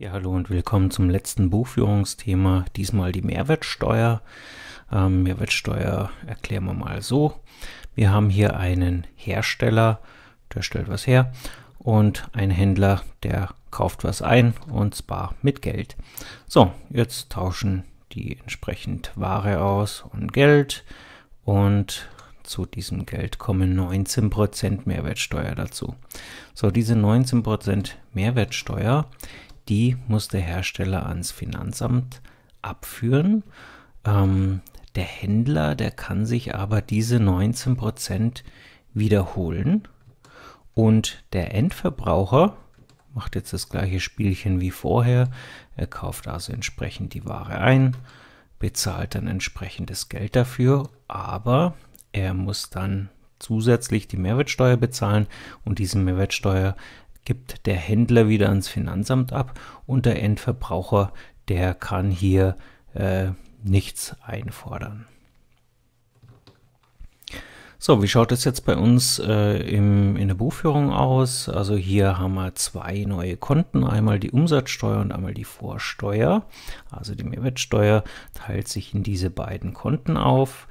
Ja, hallo und willkommen zum letzten Buchführungsthema, diesmal die Mehrwertsteuer. Ähm, Mehrwertsteuer erklären wir mal so. Wir haben hier einen Hersteller, der stellt was her, und einen Händler, der kauft was ein und zwar mit Geld. So, jetzt tauschen die entsprechend Ware aus und Geld und zu diesem Geld kommen 19% Mehrwertsteuer dazu. So, diese 19% Mehrwertsteuer, die muss der Hersteller ans Finanzamt abführen. Ähm, der Händler, der kann sich aber diese 19% wiederholen. Und der Endverbraucher macht jetzt das gleiche Spielchen wie vorher. Er kauft also entsprechend die Ware ein, bezahlt dann entsprechendes Geld dafür, aber er muss dann zusätzlich die Mehrwertsteuer bezahlen und diese Mehrwertsteuer gibt der Händler wieder ans Finanzamt ab und der Endverbraucher, der kann hier äh, nichts einfordern. So, wie schaut es jetzt bei uns äh, im, in der Buchführung aus? Also hier haben wir zwei neue Konten, einmal die Umsatzsteuer und einmal die Vorsteuer. Also die Mehrwertsteuer teilt sich in diese beiden Konten auf.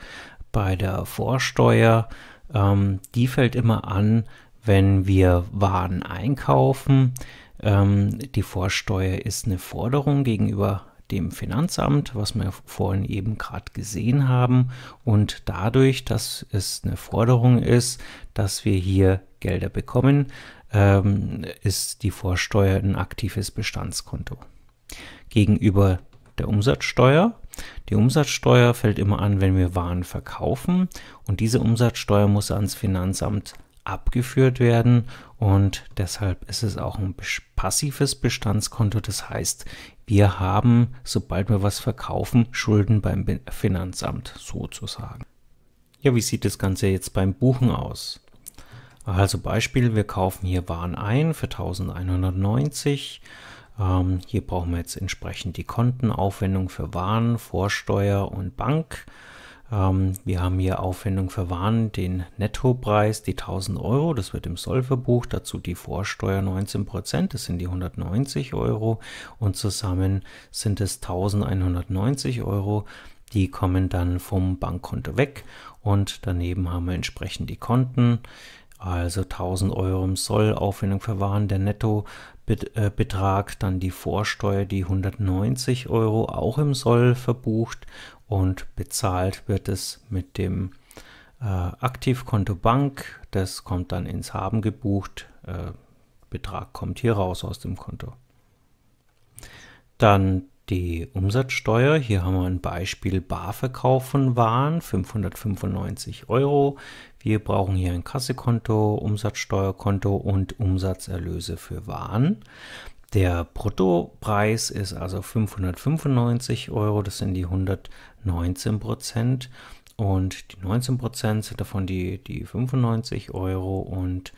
Bei der Vorsteuer, ähm, die fällt immer an, wenn wir Waren einkaufen. Ähm, die Vorsteuer ist eine Forderung gegenüber dem Finanzamt, was wir vorhin eben gerade gesehen haben. Und dadurch, dass es eine Forderung ist, dass wir hier Gelder bekommen, ähm, ist die Vorsteuer ein aktives Bestandskonto. Gegenüber der Umsatzsteuer. Die Umsatzsteuer fällt immer an, wenn wir Waren verkaufen und diese Umsatzsteuer muss ans Finanzamt abgeführt werden und deshalb ist es auch ein passives Bestandskonto. Das heißt, wir haben, sobald wir was verkaufen, Schulden beim Finanzamt sozusagen. Ja, wie sieht das Ganze jetzt beim Buchen aus? Also Beispiel, wir kaufen hier Waren ein für 1190. Ähm, hier brauchen wir jetzt entsprechend die Kontenaufwendung für Waren, Vorsteuer und Bank. Ähm, wir haben hier Aufwendung für Waren, den Nettopreis, die 1000 Euro, das wird im Soll verbucht, dazu die Vorsteuer 19 Prozent, das sind die 190 Euro und zusammen sind es 1190 Euro. Die kommen dann vom Bankkonto weg und daneben haben wir entsprechend die Konten. Also 1000 Euro im Soll, Aufwendung für Waren, der Netto, äh, Betrag dann die Vorsteuer, die 190 Euro, auch im Soll verbucht und bezahlt wird es mit dem äh, Aktivkonto Bank. Das kommt dann ins Haben gebucht. Äh, Betrag kommt hier raus aus dem Konto. Dann die Umsatzsteuer. Hier haben wir ein Beispiel Barverkauf von Waren, 595 Euro. Wir brauchen hier ein Kassekonto, Umsatzsteuerkonto und Umsatzerlöse für Waren. Der Bruttopreis ist also 595 Euro, das sind die 119 Prozent. Und die 19 Prozent sind davon die, die 95 Euro und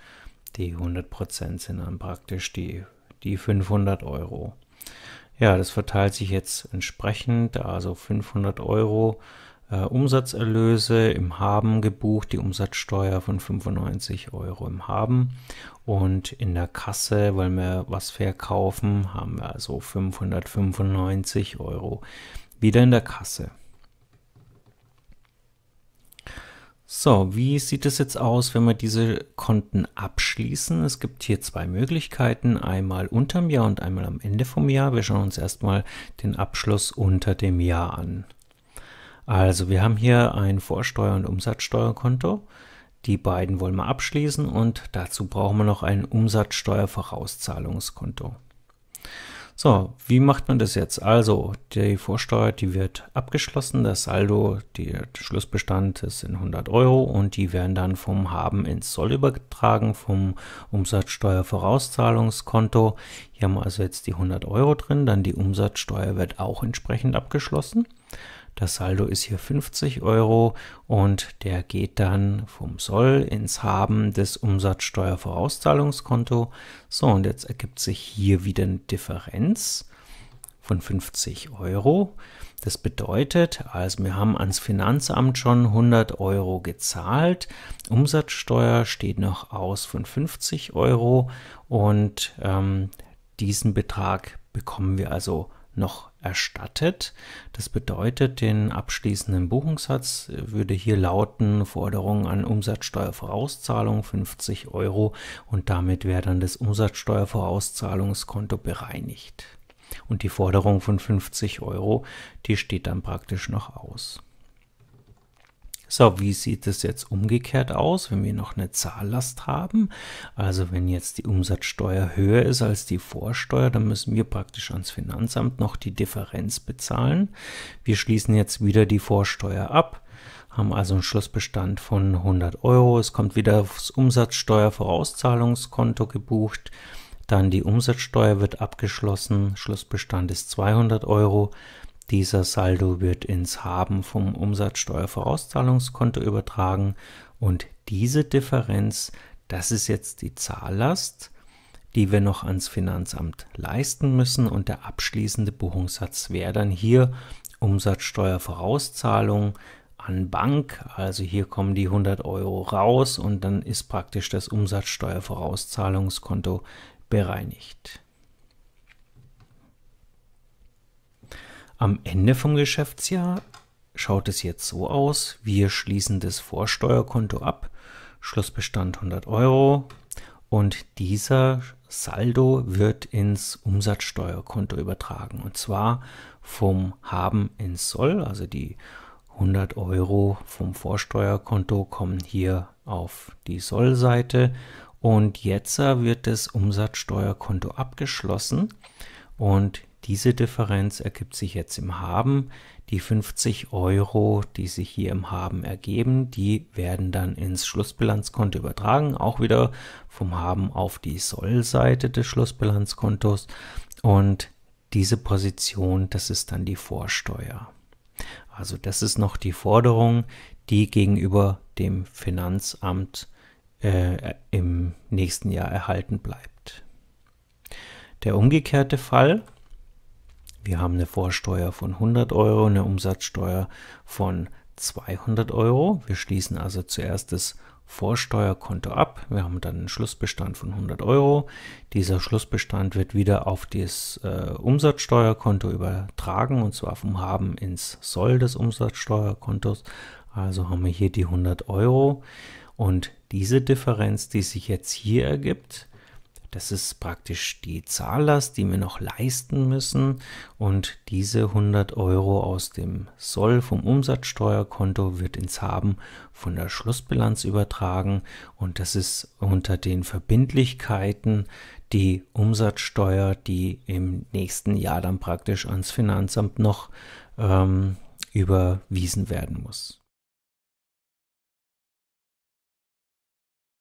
die 100 Prozent sind dann praktisch die, die 500 Euro. Ja, das verteilt sich jetzt entsprechend, also 500 Euro äh, Umsatzerlöse im Haben gebucht, die Umsatzsteuer von 95 Euro im Haben und in der Kasse, weil wir was verkaufen, haben wir also 595 Euro wieder in der Kasse. So, wie sieht es jetzt aus, wenn wir diese Konten abschließen? Es gibt hier zwei Möglichkeiten, einmal unterm Jahr und einmal am Ende vom Jahr. Wir schauen uns erstmal den Abschluss unter dem Jahr an. Also, wir haben hier ein Vorsteuer- und Umsatzsteuerkonto. Die beiden wollen wir abschließen und dazu brauchen wir noch ein Umsatzsteuervorauszahlungskonto. vorauszahlungskonto so, wie macht man das jetzt? Also, die Vorsteuer, die wird abgeschlossen, das Saldo, der Schlussbestand ist in 100 Euro und die werden dann vom Haben ins Soll übertragen, vom Umsatzsteuervorauszahlungskonto. Hier haben wir also jetzt die 100 Euro drin, dann die Umsatzsteuer wird auch entsprechend abgeschlossen. Das Saldo ist hier 50 Euro und der geht dann vom Soll ins Haben des Umsatzsteuervorauszahlungskonto. So, und jetzt ergibt sich hier wieder eine Differenz von 50 Euro. Das bedeutet, also wir haben ans Finanzamt schon 100 Euro gezahlt, Umsatzsteuer steht noch aus von 50 Euro und ähm, diesen Betrag bekommen wir also noch erstattet. Das bedeutet, den abschließenden Buchungssatz äh, würde hier lauten Forderung an Umsatzsteuervorauszahlung 50 Euro und damit wäre dann das Umsatzsteuervorauszahlungskonto bereinigt. Und die Forderung von 50 Euro, die steht dann praktisch noch aus. So, wie sieht es jetzt umgekehrt aus, wenn wir noch eine Zahllast haben? Also wenn jetzt die Umsatzsteuer höher ist als die Vorsteuer, dann müssen wir praktisch ans Finanzamt noch die Differenz bezahlen. Wir schließen jetzt wieder die Vorsteuer ab haben also einen Schlussbestand von 100 Euro. Es kommt wieder aufs Umsatzsteuervorauszahlungskonto gebucht. Dann die Umsatzsteuer wird abgeschlossen. Schlussbestand ist 200 Euro. Dieser Saldo wird ins Haben vom Umsatzsteuervorauszahlungskonto übertragen und diese Differenz, das ist jetzt die Zahllast, die wir noch ans Finanzamt leisten müssen und der abschließende Buchungssatz wäre dann hier Umsatzsteuervorauszahlung an Bank, also hier kommen die 100 Euro raus und dann ist praktisch das Umsatzsteuervorauszahlungskonto bereinigt. Am Ende vom Geschäftsjahr schaut es jetzt so aus. Wir schließen das Vorsteuerkonto ab. Schlussbestand 100 Euro. Und dieser Saldo wird ins Umsatzsteuerkonto übertragen. Und zwar vom Haben ins Soll. Also die 100 Euro vom Vorsteuerkonto kommen hier auf die Soll-Seite. Und jetzt wird das Umsatzsteuerkonto abgeschlossen. Und diese Differenz ergibt sich jetzt im Haben. Die 50 Euro, die sich hier im Haben ergeben, die werden dann ins Schlussbilanzkonto übertragen, auch wieder vom Haben auf die Sollseite des Schlussbilanzkontos. Und diese Position, das ist dann die Vorsteuer. Also das ist noch die Forderung, die gegenüber dem Finanzamt äh, im nächsten Jahr erhalten bleibt. Der umgekehrte Fall, wir haben eine Vorsteuer von 100 Euro, eine Umsatzsteuer von 200 Euro. Wir schließen also zuerst das Vorsteuerkonto ab. Wir haben dann einen Schlussbestand von 100 Euro. Dieser Schlussbestand wird wieder auf das äh, Umsatzsteuerkonto übertragen und zwar vom Haben ins Soll des Umsatzsteuerkontos. Also haben wir hier die 100 Euro und diese Differenz, die sich jetzt hier ergibt, das ist praktisch die Zahllast, die wir noch leisten müssen. Und diese 100 Euro aus dem Soll vom Umsatzsteuerkonto wird ins Haben von der Schlussbilanz übertragen. Und das ist unter den Verbindlichkeiten die Umsatzsteuer, die im nächsten Jahr dann praktisch ans Finanzamt noch ähm, überwiesen werden muss.